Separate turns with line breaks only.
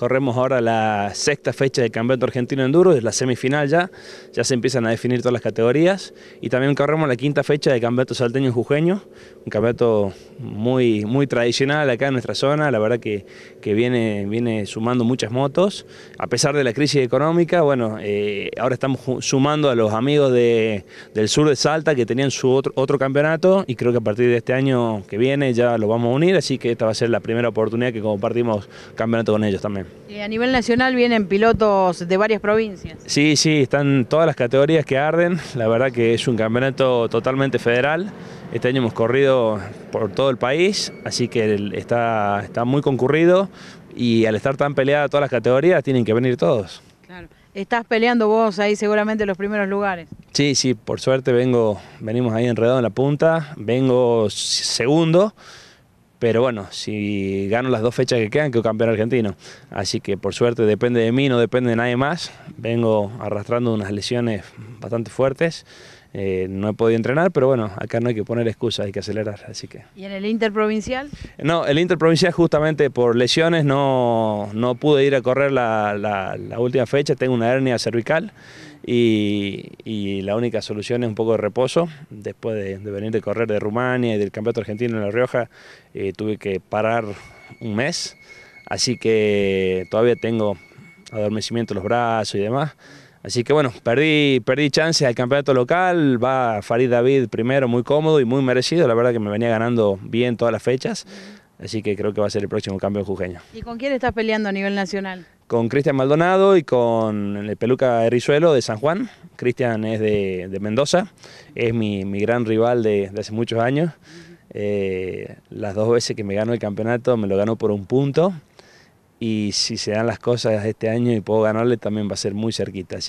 Corremos ahora la sexta fecha del Campeonato Argentino Enduro, es la semifinal ya, ya se empiezan a definir todas las categorías y también corremos la quinta fecha del Campeonato Salteño Jujeño, un campeonato muy, muy tradicional acá en nuestra zona, la verdad que, viene, viene sumando muchas motos, a pesar de la crisis económica, bueno, eh, ahora estamos sumando a los amigos del sur de Salta que tenían su otro, otro campeonato y creo que a partir de este año que viene ya lo vamos a unir, así que esta va a ser la primera oportunidad que compartimos campeonato con ellos también
a nivel nacional vienen pilotos de varias provincias.
Sí, sí, están todas las categorías que arden. La verdad que es un campeonato totalmente federal. Este año hemos corrido por todo el país, así que está, está muy concurrido y al estar tan peleada todas las categorías tienen que venir todos.
Claro. Estás peleando vos ahí seguramente los primeros
lugares. Sí, sí, por suerte vengo, venimos ahí enredado en la punta, vengo segundo pero bueno, si gano las dos fechas que quedan, quedo campeón argentino. Así que por suerte depende de mí, no depende de nadie más. Vengo arrastrando unas lesiones bastante fuertes. Eh, no he podido entrenar, pero bueno, acá no hay que poner excusas, hay que acelerar, así que...
¿Y en el Interprovincial?
No, el Interprovincial justamente por lesiones no, pude ir a correr la última fecha, tengo una hernia cervical. Y, la única solución es un poco de reposo. Después de, venir de correr de Rumania y del Campeonato Argentino en La Rioja, eh, tuve que parar un mes, así que todavía tengo adormecimiento en los brazos y demás. Así que bueno, perdí, perdí chance al campeonato local, va Farid David primero, muy cómodo y muy merecido, la verdad que me venía ganando bien todas las fechas, así que creo que va a ser el próximo cambio jujeño.
¿Y con quién estás peleando a nivel nacional?
con Cristian Maldonado y con el peluca Rizuelo de San Juan. Cristian es de, Mendoza, es mi, gran rival de, hace muchos años. Eh, las dos veces que me ganó el campeonato me lo ganó por un punto y si se dan las cosas este año y puedo ganarle también va a ser muy cerquita.